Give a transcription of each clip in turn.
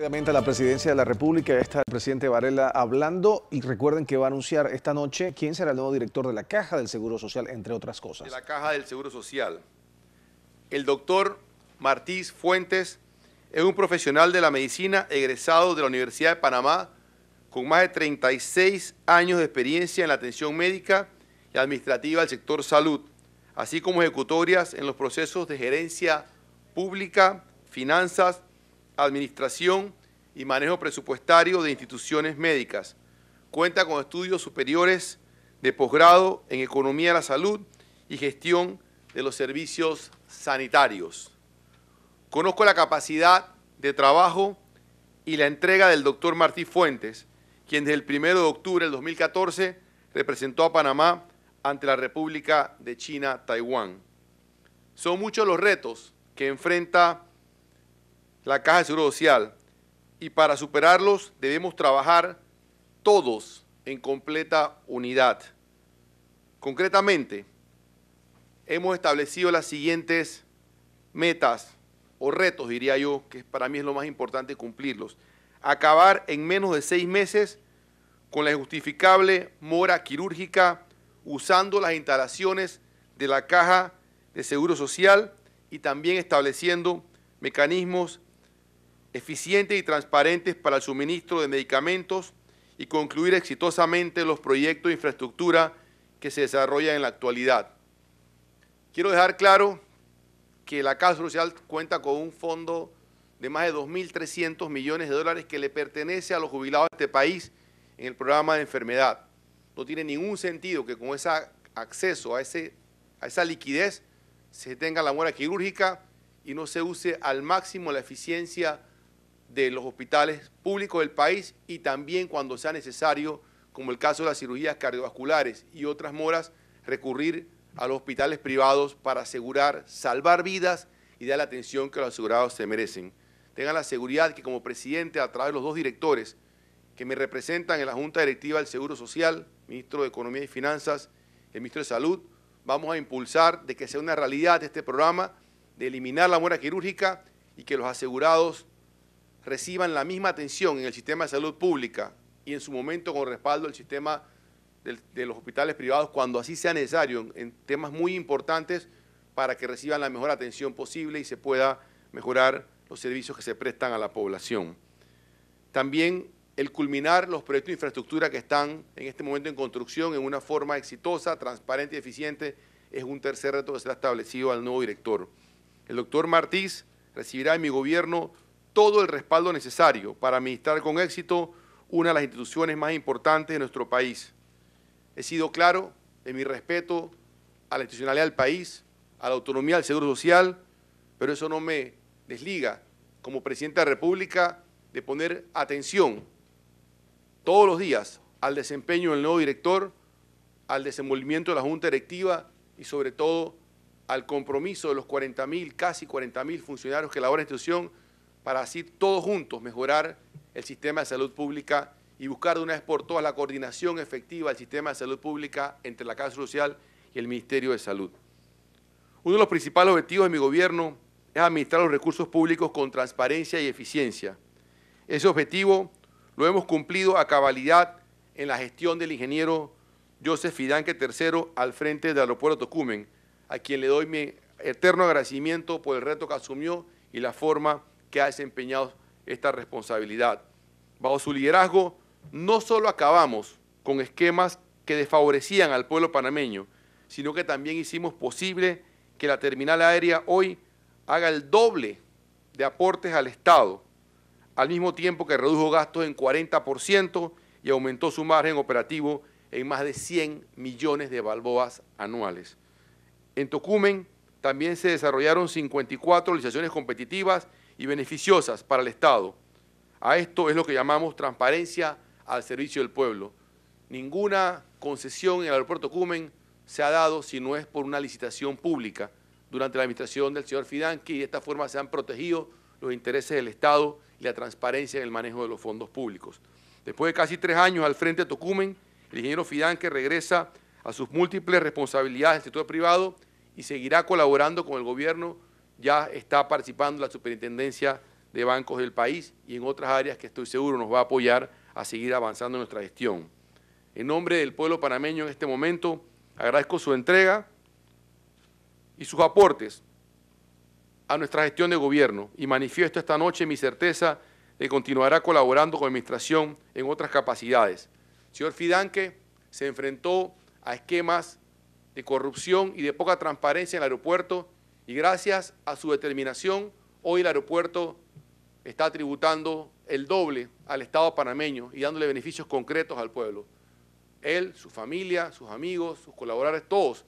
a la presidencia de la República, está el presidente Varela hablando y recuerden que va a anunciar esta noche quién será el nuevo director de la Caja del Seguro Social, entre otras cosas. De la Caja del Seguro Social. El doctor Martís Fuentes es un profesional de la medicina egresado de la Universidad de Panamá con más de 36 años de experiencia en la atención médica y administrativa del sector salud, así como ejecutorias en los procesos de gerencia pública, finanzas administración y manejo presupuestario de instituciones médicas. Cuenta con estudios superiores de posgrado en economía de la salud y gestión de los servicios sanitarios. Conozco la capacidad de trabajo y la entrega del doctor Martí Fuentes, quien desde el 1 de octubre del 2014 representó a Panamá ante la República de China-Taiwán. Son muchos los retos que enfrenta la Caja de Seguro Social y para superarlos debemos trabajar todos en completa unidad. Concretamente, hemos establecido las siguientes metas o retos, diría yo, que para mí es lo más importante cumplirlos. Acabar en menos de seis meses con la injustificable mora quirúrgica usando las instalaciones de la Caja de Seguro Social y también estableciendo mecanismos eficientes y transparentes para el suministro de medicamentos y concluir exitosamente los proyectos de infraestructura que se desarrollan en la actualidad. Quiero dejar claro que la Casa Social cuenta con un fondo de más de 2.300 millones de dólares que le pertenece a los jubilados de este país en el programa de enfermedad. No tiene ningún sentido que con ese acceso a, ese, a esa liquidez se tenga la muera quirúrgica y no se use al máximo la eficiencia de los hospitales públicos del país y también cuando sea necesario, como el caso de las cirugías cardiovasculares y otras moras, recurrir a los hospitales privados para asegurar, salvar vidas y dar la atención que los asegurados se merecen. Tengan la seguridad que como presidente, a través de los dos directores que me representan en la Junta Directiva del Seguro Social, ministro de Economía y Finanzas, el ministro de Salud, vamos a impulsar de que sea una realidad este programa, de eliminar la mora quirúrgica y que los asegurados reciban la misma atención en el sistema de salud pública y en su momento con respaldo del sistema de, los hospitales privados cuando así sea necesario en, temas muy importantes para que reciban la mejor atención posible y se pueda mejorar los servicios que se prestan a la población. También el culminar los proyectos de infraestructura que están en este momento en construcción en una forma exitosa, transparente y eficiente es un tercer reto que será establecido al nuevo director. El doctor Martíz recibirá en mi gobierno todo el respaldo necesario para administrar con éxito una de las instituciones más importantes de nuestro país. He sido claro en mi respeto a la institucionalidad del país, a la autonomía del Seguro Social, pero eso no me desliga como Presidente de la República de poner atención todos los días al desempeño del nuevo director, al desenvolvimiento de la Junta Directiva y sobre todo al compromiso de los 40.000, casi 40.000 funcionarios que la la institución para así todos juntos mejorar el sistema de salud pública y buscar de una vez por todas la coordinación efectiva del sistema de salud pública entre la Casa Social y el Ministerio de Salud. Uno de los principales objetivos de mi gobierno es administrar los recursos públicos con transparencia y eficiencia. Ese objetivo lo hemos cumplido a cabalidad en la gestión del ingeniero Joseph Fidanque III al frente del aeropuerto Tocumen, a quien le doy mi eterno agradecimiento por el reto que asumió y la forma que ha desempeñado esta responsabilidad. Bajo su liderazgo, no solo acabamos con esquemas que desfavorecían al pueblo panameño, sino que también hicimos posible que la terminal aérea hoy haga el doble de aportes al Estado, al mismo tiempo que redujo gastos en 40% y aumentó su margen operativo en más de 100 millones de balboas anuales. En Tocumen también se desarrollaron 54 licitaciones competitivas y beneficiosas para el Estado. A esto es lo que llamamos transparencia al servicio del pueblo. Ninguna concesión en el aeropuerto Tocumen se ha dado si no es por una licitación pública durante la administración del señor Fidanqui y de esta forma se han protegido los intereses del Estado y la transparencia en el manejo de los fondos públicos. Después de casi tres años al frente de Tocumen, el ingeniero Fidanque regresa a sus múltiples responsabilidades del sector privado y seguirá colaborando con el gobierno ya está participando la superintendencia de bancos del país y en otras áreas que estoy seguro nos va a apoyar a seguir avanzando en nuestra gestión. En nombre del pueblo panameño en este momento, agradezco su entrega y sus aportes a nuestra gestión de gobierno y manifiesto esta noche mi certeza de que continuará colaborando con la Administración en otras capacidades. señor Fidanque se enfrentó a esquemas de corrupción y de poca transparencia en el aeropuerto y gracias a su determinación, hoy el aeropuerto está tributando el doble al Estado panameño y dándole beneficios concretos al pueblo. Él, su familia, sus amigos, sus colaboradores, todos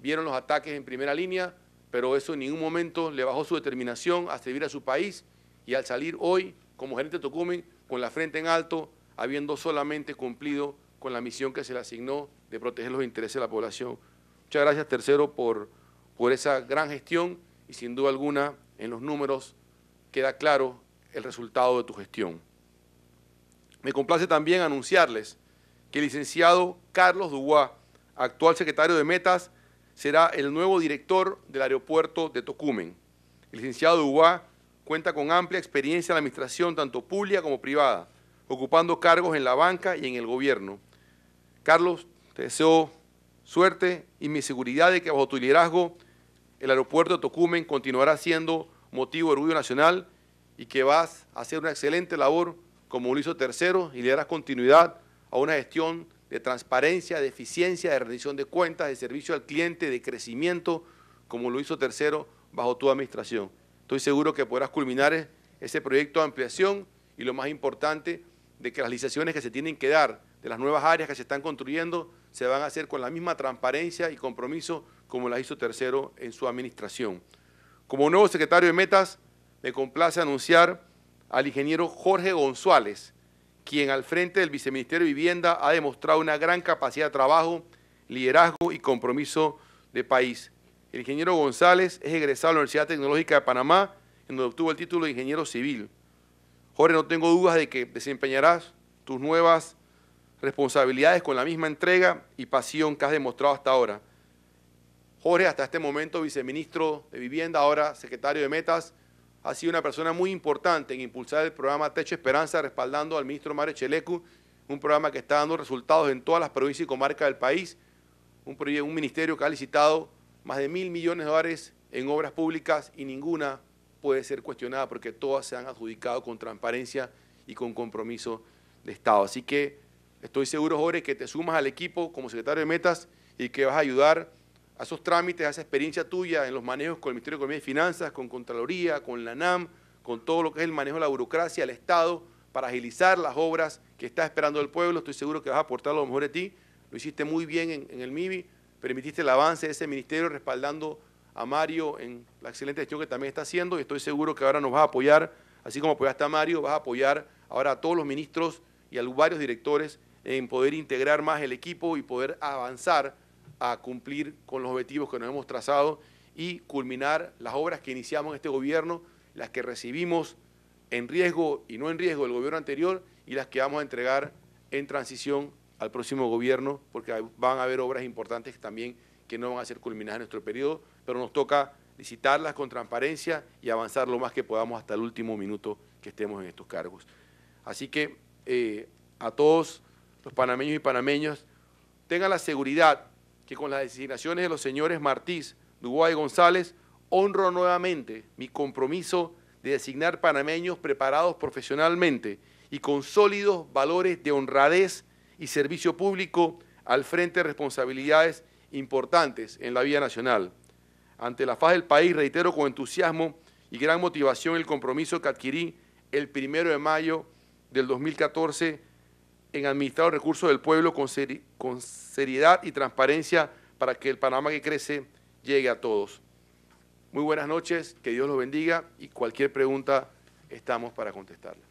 vieron los ataques en primera línea, pero eso en ningún momento le bajó su determinación a servir a su país y al salir hoy como gerente de Tocumen con la frente en alto, habiendo solamente cumplido con la misión que se le asignó de proteger los intereses de la población. Muchas gracias, tercero, por por esa gran gestión y sin duda alguna en los números queda claro el resultado de tu gestión. Me complace también anunciarles que el licenciado Carlos Dubois, actual secretario de Metas, será el nuevo director del aeropuerto de Tocumen. El licenciado Dubois cuenta con amplia experiencia en la administración tanto pública como privada, ocupando cargos en la banca y en el gobierno. Carlos, te deseo suerte y mi seguridad de que bajo tu liderazgo el aeropuerto de Tocumen continuará siendo motivo de orgullo nacional y que vas a hacer una excelente labor como lo hizo tercero y le darás continuidad a una gestión de transparencia, de eficiencia, de rendición de cuentas, de servicio al cliente, de crecimiento, como lo hizo tercero bajo tu administración. Estoy seguro que podrás culminar ese proyecto de ampliación y lo más importante, de que las licitaciones que se tienen que dar de las nuevas áreas que se están construyendo se van a hacer con la misma transparencia y compromiso como las hizo Tercero en su administración. Como nuevo secretario de Metas, me complace anunciar al ingeniero Jorge González, quien al frente del Viceministerio de Vivienda ha demostrado una gran capacidad de trabajo, liderazgo y compromiso de país. El ingeniero González es egresado de la Universidad Tecnológica de Panamá, en donde obtuvo el título de ingeniero civil. Jorge, no tengo dudas de que desempeñarás tus nuevas responsabilidades con la misma entrega y pasión que has demostrado hasta ahora. Jorge, hasta este momento viceministro de Vivienda, ahora secretario de Metas, ha sido una persona muy importante en impulsar el programa Techo Esperanza, respaldando al ministro Mare Chelecu, un programa que está dando resultados en todas las provincias y comarcas del país, un, un ministerio que ha licitado más de mil millones de dólares en obras públicas y ninguna puede ser cuestionada porque todas se han adjudicado con transparencia y con compromiso de Estado. Así que estoy seguro, Jorge, que te sumas al equipo como secretario de Metas y que vas a ayudar a esos trámites, a esa experiencia tuya en los manejos con el Ministerio de Economía y Finanzas, con Contraloría, con la NAM, con todo lo que es el manejo de la burocracia, el Estado, para agilizar las obras que está esperando el pueblo. Estoy seguro que vas a aportar lo mejor de ti. Lo hiciste muy bien en, el MIBI, permitiste el avance de ese ministerio respaldando a Mario en la excelente gestión que también está haciendo y estoy seguro que ahora nos vas a apoyar, así como apoyaste a Mario, vas a apoyar ahora a todos los ministros y a varios directores en poder integrar más el equipo y poder avanzar a cumplir con los objetivos que nos hemos trazado y culminar las obras que iniciamos en este gobierno, las que recibimos en riesgo y no en riesgo del gobierno anterior y las que vamos a entregar en transición al próximo gobierno, porque van a haber obras importantes también que no van a ser culminadas en nuestro periodo, pero nos toca licitarlas con transparencia y avanzar lo más que podamos hasta el último minuto que estemos en estos cargos. Así que eh, a todos los panameños y panameñas, tengan la seguridad que con las designaciones de los señores Martíz, Dubois y González, honro nuevamente mi compromiso de designar panameños preparados profesionalmente y con sólidos valores de honradez y servicio público al frente de responsabilidades importantes en la vida nacional. Ante la faz del país, reitero con entusiasmo y gran motivación el compromiso que adquirí el primero de mayo del 2014 en administrar los recursos del pueblo con, seriedad y transparencia para que el Panamá que crece llegue a todos. Muy buenas noches, que Dios los bendiga y cualquier pregunta estamos para contestarle.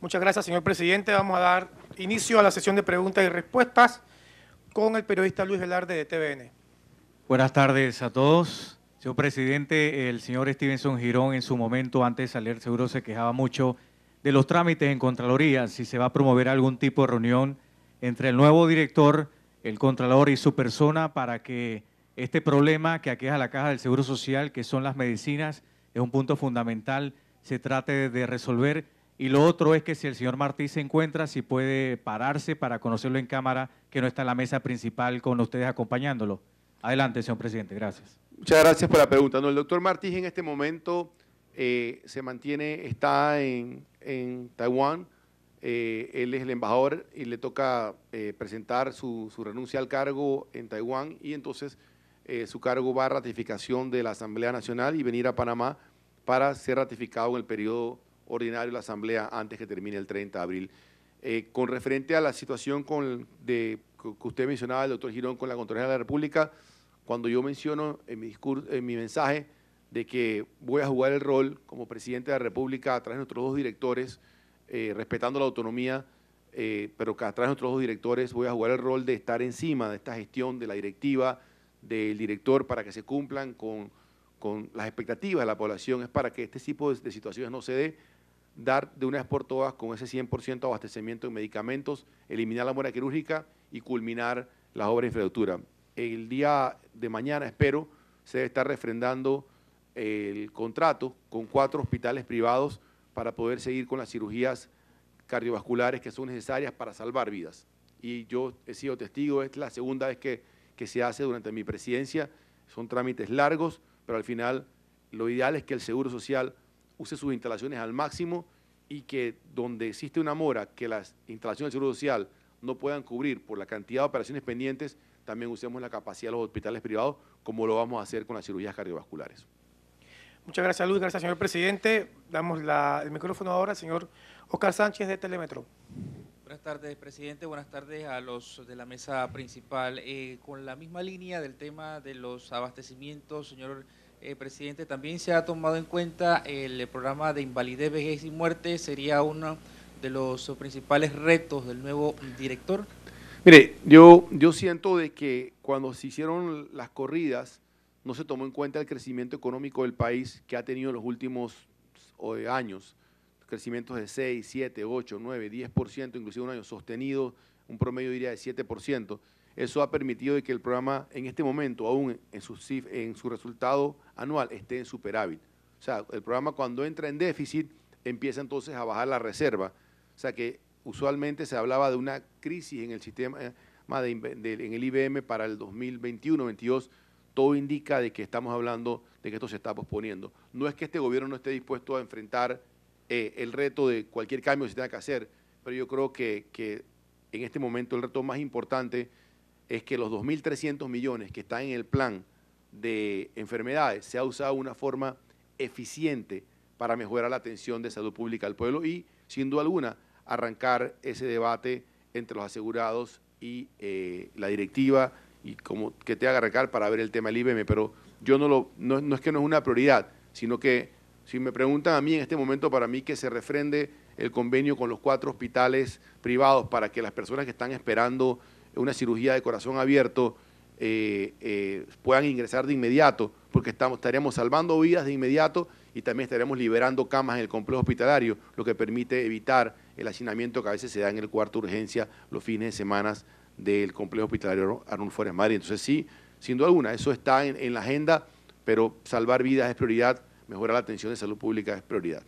Muchas gracias, señor presidente. Vamos a dar inicio a la sesión de preguntas y respuestas con el periodista Luis Velarde de TVN. Buenas tardes a todos. Señor presidente, el señor Stevenson Girón en su momento, antes de salir seguro, se quejaba mucho de los trámites en Contraloría, si se va a promover algún tipo de reunión entre el nuevo director, el Contralor y su persona para que este problema que aqueja la Caja del Seguro Social, que son las medicinas, es un punto fundamental, se trate de resolver. Y lo otro es que si el señor Martí se encuentra, si puede pararse para conocerlo en cámara, que no está en la mesa principal con ustedes acompañándolo. Adelante, señor presidente. Gracias. Muchas gracias por la pregunta. el doctor Martí en este momento eh, se mantiene, está en, en Taiwán. Eh, él es el embajador y le toca eh, presentar su, su, renuncia al cargo en Taiwán y entonces su cargo va a ratificación de la Asamblea Nacional y venir a Panamá para ser ratificado en el periodo ordinario de la Asamblea antes que termine el 30 de abril. con referente a la situación con, de, que usted mencionaba, el doctor Girón, con la Contraloría de la República, cuando yo menciono en mi, discurso, en mi mensaje de que voy a jugar el rol como presidente de la República a través de nuestros dos directores, eh, respetando la autonomía, eh, pero que a través de nuestros dos directores voy a jugar el rol de estar encima de esta gestión, de la directiva, del director, para que se cumplan con, las expectativas de la población, es para que este tipo de, situaciones no se dé, dar de una vez por todas con ese 100% abastecimiento de medicamentos, eliminar la muera quirúrgica y culminar las obras de infraestructura el día de mañana, espero, se debe estar refrendando el contrato con cuatro hospitales privados para poder seguir con las cirugías cardiovasculares que son necesarias para salvar vidas. Y yo he sido testigo, es la segunda vez que, que se hace durante mi presidencia, son trámites largos, pero al final lo ideal es que el Seguro Social use sus instalaciones al máximo y que donde existe una mora que las instalaciones del Seguro Social no puedan cubrir por la cantidad de operaciones pendientes, también usemos la capacidad de los hospitales privados, como lo vamos a hacer con las cirugías cardiovasculares. Muchas gracias, Luis. Gracias, señor presidente. Damos el micrófono ahora al señor Oscar Sánchez de Telemetro. Buenas tardes, presidente. Buenas tardes a los de la mesa principal. Eh, con la misma línea del tema de los abastecimientos, señor eh, presidente, también se ha tomado en cuenta el programa de invalidez, vejez y muerte. Sería uno de los principales retos del nuevo director. Mire, yo, yo siento de que cuando se hicieron las corridas no se tomó en cuenta el crecimiento económico del país que ha tenido en los últimos eh, años, crecimientos de 6, 7, 8, 9, 10%, inclusive un año sostenido, un promedio diría de 7%. Eso ha permitido que el programa en este momento, aún en su, en su resultado anual, esté en superávit. O sea, el programa cuando entra en déficit, empieza entonces a bajar la reserva. O sea que usualmente se hablaba de una crisis en el sistema, eh, en el IBM para el 2021-22, todo indica de que estamos hablando de que esto se está posponiendo. No es que este gobierno no esté dispuesto a enfrentar eh, el reto de cualquier cambio que se tenga que hacer, pero yo creo que, que en este momento el reto más importante es que los 2.300 millones que están en el plan de enfermedades se ha usado de una forma eficiente para mejorar la atención de salud pública al pueblo y, sin duda alguna, arrancar ese debate entre los asegurados y eh, la directiva y como que te haga arrancar para ver el tema del IBM, pero yo no lo, no, es que no es una prioridad, sino que si me preguntan a mí en este momento, para mí que se refrende el convenio con los cuatro hospitales privados para que las personas que están esperando una cirugía de corazón abierto eh, eh, puedan ingresar de inmediato, porque estamos, estaríamos salvando vidas de inmediato y también estaremos liberando camas en el complejo hospitalario, lo que permite evitar el hacinamiento que a veces se da en el cuarto de urgencia los fines de semana del complejo hospitalario Arnulfo Flores Madrid. Entonces sí, sin duda alguna, eso está en la agenda, pero salvar vidas es prioridad, mejorar la atención de salud pública es prioridad.